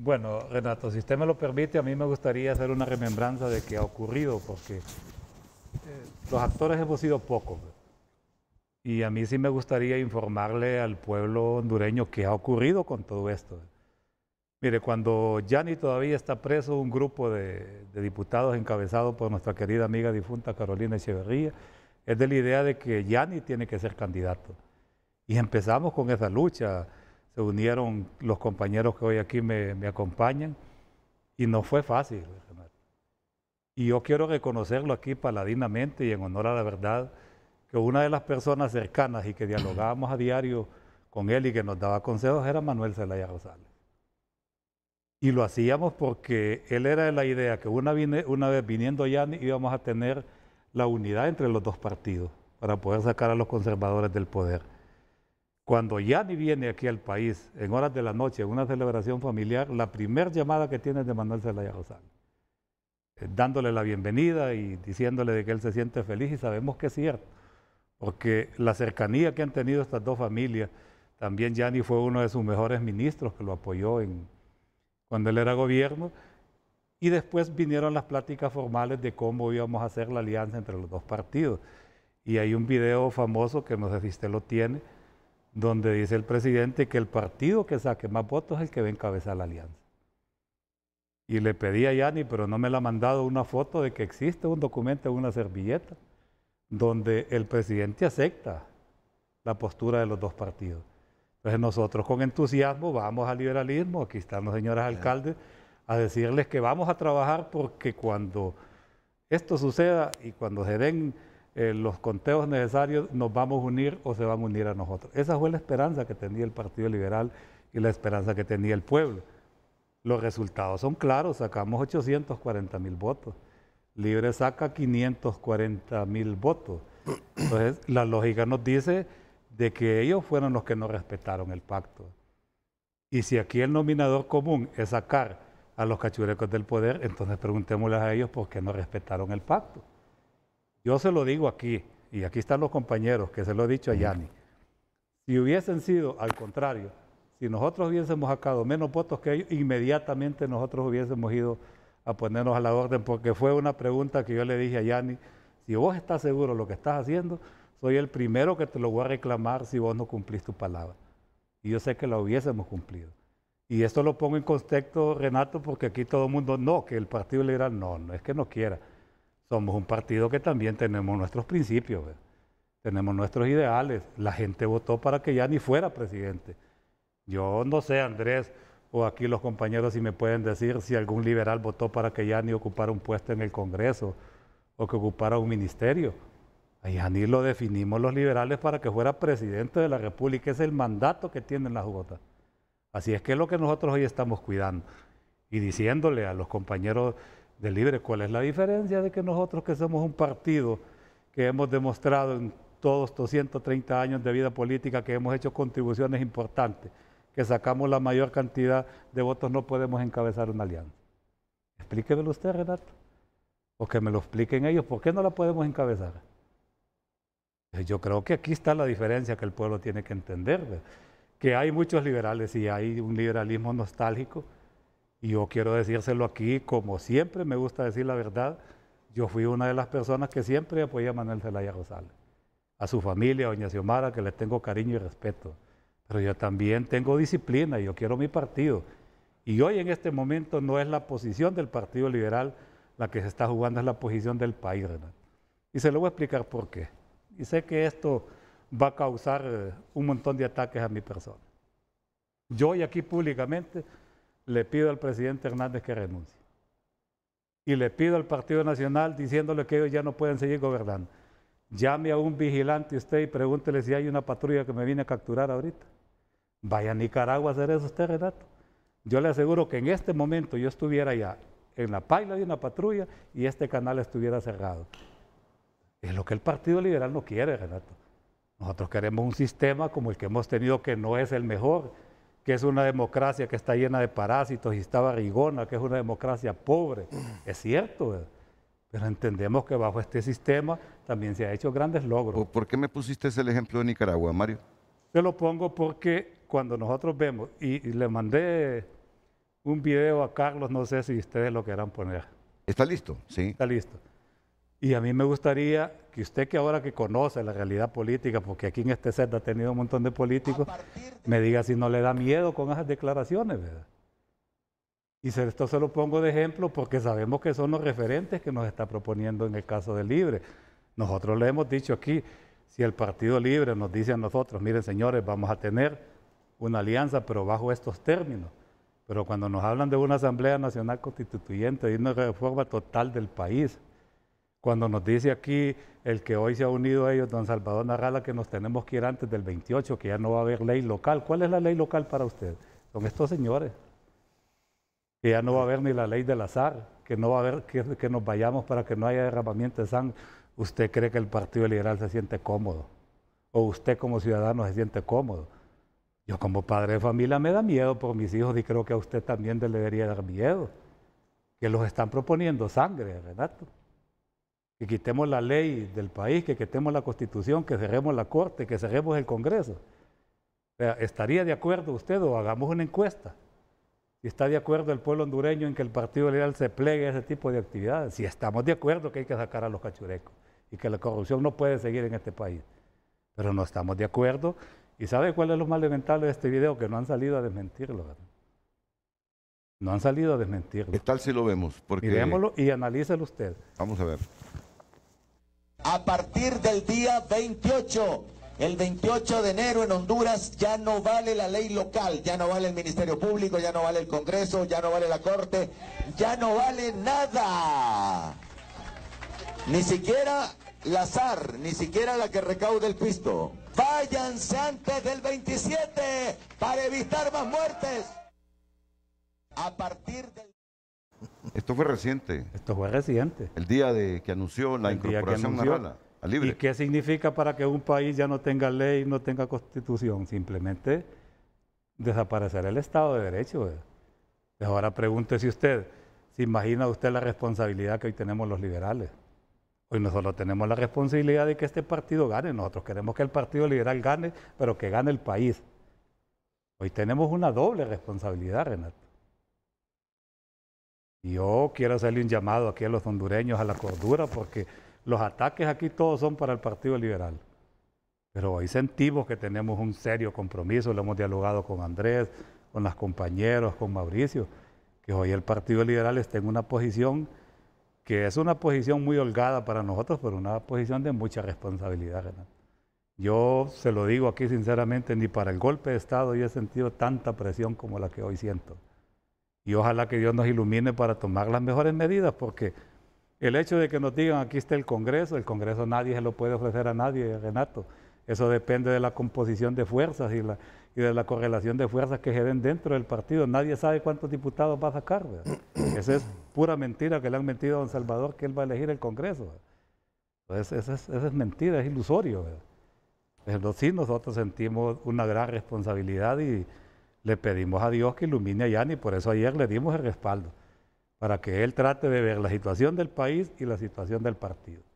Bueno, Renato, si usted me lo permite, a mí me gustaría hacer una remembranza de qué ha ocurrido, porque eh, los actores hemos sido pocos. Y a mí sí me gustaría informarle al pueblo hondureño qué ha ocurrido con todo esto. Mire, cuando Yanni todavía está preso, un grupo de, de diputados encabezado por nuestra querida amiga difunta Carolina Echeverría, es de la idea de que Yanni tiene que ser candidato. Y empezamos con esa lucha se unieron los compañeros que hoy aquí me, acompañan y no fue fácil. Y yo quiero reconocerlo aquí paladinamente y en honor a la verdad, que una de las personas cercanas y que dialogábamos a diario con él y que nos daba consejos era Manuel Zelaya Rosales. Y lo hacíamos porque él era de la idea que una, una vez viniendo ya íbamos a tener la unidad entre los dos partidos para poder sacar a los conservadores del poder. Cuando Yanni viene aquí al país en horas de la noche, en una celebración familiar, la primera llamada que tiene es de Manuel Zelaya Rosal, eh, dándole la bienvenida y diciéndole de que él se siente feliz y sabemos que es cierto, porque la cercanía que han tenido estas dos familias, también Yanni fue uno de sus mejores ministros que lo apoyó en, cuando él era gobierno, y después vinieron las pláticas formales de cómo íbamos a hacer la alianza entre los dos partidos. Y hay un video famoso que no sé si usted lo tiene, donde dice el presidente que el partido que saque más votos es el que va a encabezar la alianza. Y le pedí a Yanni, pero no me la ha mandado una foto de que existe un documento en una servilleta, donde el presidente acepta la postura de los dos partidos. Entonces nosotros con entusiasmo vamos al liberalismo, aquí están los señores alcaldes, a decirles que vamos a trabajar porque cuando esto suceda y cuando se den eh, los conteos necesarios, nos vamos a unir o se van a unir a nosotros. Esa fue la esperanza que tenía el Partido Liberal y la esperanza que tenía el pueblo. Los resultados son claros, sacamos 840 mil votos. Libre saca 540 mil votos. Entonces, la lógica nos dice de que ellos fueron los que no respetaron el pacto. Y si aquí el nominador común es sacar a los cachurecos del poder, entonces preguntémosles a ellos por qué no respetaron el pacto. Yo se lo digo aquí, y aquí están los compañeros que se lo he dicho a Yanni. Si hubiesen sido al contrario, si nosotros hubiésemos sacado menos votos que ellos, inmediatamente nosotros hubiésemos ido a ponernos a la orden, porque fue una pregunta que yo le dije a Yanni, si vos estás seguro de lo que estás haciendo, soy el primero que te lo voy a reclamar si vos no cumplís tu palabra. Y yo sé que la hubiésemos cumplido. Y esto lo pongo en contexto, Renato, porque aquí todo el mundo, no, que el Partido Liberal, no, no es que no quiera somos un partido que también tenemos nuestros principios, tenemos nuestros ideales. La gente votó para que ya ni fuera presidente. Yo no sé, Andrés, o aquí los compañeros si me pueden decir si algún liberal votó para que ya ni ocupara un puesto en el Congreso o que ocupara un ministerio. A ni lo definimos los liberales para que fuera presidente de la República. Es el mandato que tienen las votas. Así es que es lo que nosotros hoy estamos cuidando. Y diciéndole a los compañeros de libre. ¿Cuál es la diferencia de que nosotros que somos un partido que hemos demostrado en todos estos 130 años de vida política que hemos hecho contribuciones importantes, que sacamos la mayor cantidad de votos, no podemos encabezar una alianza? Explíquemelo usted, Renato. O que me lo expliquen ellos, ¿por qué no la podemos encabezar? Pues yo creo que aquí está la diferencia que el pueblo tiene que entender, que hay muchos liberales y hay un liberalismo nostálgico, y yo quiero decírselo aquí, como siempre me gusta decir la verdad, yo fui una de las personas que siempre apoyé a Manuel Zelaya Rosales, a su familia, a doña Xiomara, que le tengo cariño y respeto. Pero yo también tengo disciplina y yo quiero mi partido. Y hoy en este momento no es la posición del Partido Liberal la que se está jugando, es la posición del país, Y se lo voy a explicar por qué. Y sé que esto va a causar eh, un montón de ataques a mi persona. Yo hoy aquí públicamente le pido al presidente Hernández que renuncie. Y le pido al Partido Nacional diciéndole que ellos ya no pueden seguir gobernando. Llame a un vigilante usted y pregúntele si hay una patrulla que me viene a capturar ahorita. Vaya a Nicaragua a hacer eso usted, Renato. Yo le aseguro que en este momento yo estuviera ya en la paila de una patrulla, y este canal estuviera cerrado. Es lo que el Partido Liberal no quiere, Renato. Nosotros queremos un sistema como el que hemos tenido, que no es el mejor, que es una democracia que está llena de parásitos y está barrigona, que es una democracia pobre. Es cierto, pero entendemos que bajo este sistema también se han hecho grandes logros. ¿Por qué me pusiste ese ejemplo de Nicaragua, Mario? Te lo pongo porque cuando nosotros vemos, y, y le mandé un video a Carlos, no sé si ustedes lo querrán poner. ¿Está listo? Sí. Está listo. Y a mí me gustaría que usted que ahora que conoce la realidad política, porque aquí en este set ha tenido un montón de políticos, me diga si no le da miedo con esas declaraciones, ¿verdad? Y esto se lo pongo de ejemplo porque sabemos que son los referentes que nos está proponiendo en el caso de Libre. Nosotros le hemos dicho aquí, si el Partido Libre nos dice a nosotros, miren señores, vamos a tener una alianza, pero bajo estos términos. Pero cuando nos hablan de una Asamblea Nacional Constituyente, y una reforma total del país, cuando nos dice aquí el que hoy se ha unido a ellos, don Salvador Narrala, que nos tenemos que ir antes del 28, que ya no va a haber ley local. ¿Cuál es la ley local para usted? Son estos señores. Que ya no va a haber ni la ley del azar, que no va a haber que, nos vayamos para que no haya derramamiento de sangre. ¿Usted cree que el Partido Liberal se siente cómodo? ¿O usted como ciudadano se siente cómodo? Yo como padre de familia me da miedo por mis hijos y creo que a usted también le debería dar miedo. Que los están proponiendo sangre, Renato que quitemos la ley del país, que quitemos la constitución, que cerremos la corte, que cerremos el Congreso. O sea, ¿Estaría de acuerdo usted o hagamos una encuesta? Si está de acuerdo el pueblo hondureño en que el Partido Liberal se plegue a ese tipo de actividades, si estamos de acuerdo que hay que sacar a los cachurecos y que la corrupción no puede seguir en este país, pero no estamos de acuerdo. ¿Y sabe cuál es lo más lamentable de este video? Que no han salido a desmentirlo. No han salido a desmentirlo. ¿Qué tal si lo vemos? Porque... Miremoslo y analícelo usted. Vamos a ver a partir del día 28. El 28 de enero en Honduras ya no vale la ley local, ya no vale el Ministerio Público, ya no vale el Congreso, ya no vale la Corte, ya no vale nada. Ni siquiera la SAR, ni siquiera la que recaude el pisto. Váyanse antes del 27 para evitar más muertes. A partir del... Esto fue reciente. Esto fue reciente. El día de que anunció la incorporación a Libre. ¿Y qué significa para que un país ya no tenga ley, no tenga constitución? Simplemente desaparecer el Estado de Derecho. Eh. Pues ahora pregúntese usted, ¿se imagina usted la responsabilidad que hoy tenemos los liberales? Hoy nosotros tenemos la responsabilidad de que este partido gane. Nosotros queremos que el Partido Liberal gane, pero que gane el país. Hoy tenemos una doble responsabilidad, Renato. Yo oh, quiero hacerle un llamado aquí a los hondureños a la cordura porque los ataques aquí todos son para el Partido Liberal. Pero hoy sentimos que tenemos un serio compromiso, lo hemos dialogado con Andrés, con los compañeros, con Mauricio, que hoy el Partido Liberal está en una posición que es una posición muy holgada para nosotros, pero una posición de mucha responsabilidad, Yo se lo digo aquí sinceramente, ni para el golpe de Estado yo he sentido tanta presión como la que hoy siento y ojalá que Dios nos ilumine para tomar las mejores medidas, porque el hecho de que nos digan aquí está el Congreso, el Congreso nadie se lo puede ofrecer a nadie, Renato. Eso depende de la composición de fuerzas y, la, y de la correlación de fuerzas que se den dentro del partido. Nadie sabe cuántos diputados va a sacar. Esa es pura mentira que le han mentido a Don Salvador que él va a elegir el Congreso. esa es, mentira, es ilusorio. sí, nosotros sentimos una gran responsabilidad y, le pedimos a Dios que ilumine a Yanni, por eso ayer le dimos el respaldo, para que él trate de ver la situación del país y la situación del partido.